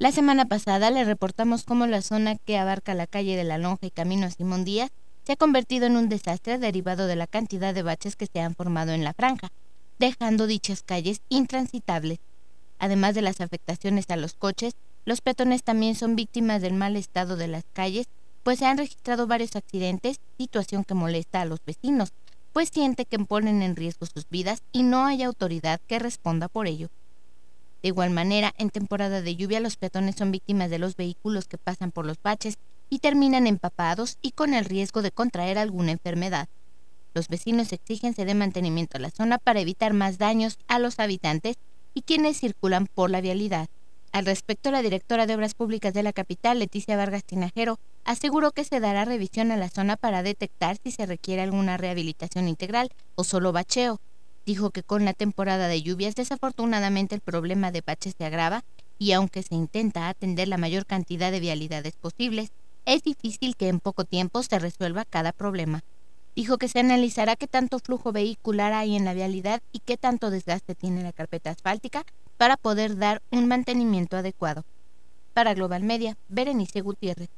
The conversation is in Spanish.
La semana pasada le reportamos cómo la zona que abarca la calle de la Lonja y Camino a Simón Díaz se ha convertido en un desastre derivado de la cantidad de baches que se han formado en la franja, dejando dichas calles intransitables. Además de las afectaciones a los coches, los peatones también son víctimas del mal estado de las calles, pues se han registrado varios accidentes, situación que molesta a los vecinos, pues siente que ponen en riesgo sus vidas y no hay autoridad que responda por ello. De igual manera, en temporada de lluvia los peatones son víctimas de los vehículos que pasan por los baches y terminan empapados y con el riesgo de contraer alguna enfermedad. Los vecinos exigen se dé mantenimiento a la zona para evitar más daños a los habitantes y quienes circulan por la vialidad. Al respecto, la directora de Obras Públicas de la capital, Leticia Vargas Tinajero, aseguró que se dará revisión a la zona para detectar si se requiere alguna rehabilitación integral o solo bacheo. Dijo que con la temporada de lluvias desafortunadamente el problema de baches se agrava y aunque se intenta atender la mayor cantidad de vialidades posibles, es difícil que en poco tiempo se resuelva cada problema. Dijo que se analizará qué tanto flujo vehicular hay en la vialidad y qué tanto desgaste tiene la carpeta asfáltica para poder dar un mantenimiento adecuado. Para Global Media, Berenice Gutiérrez.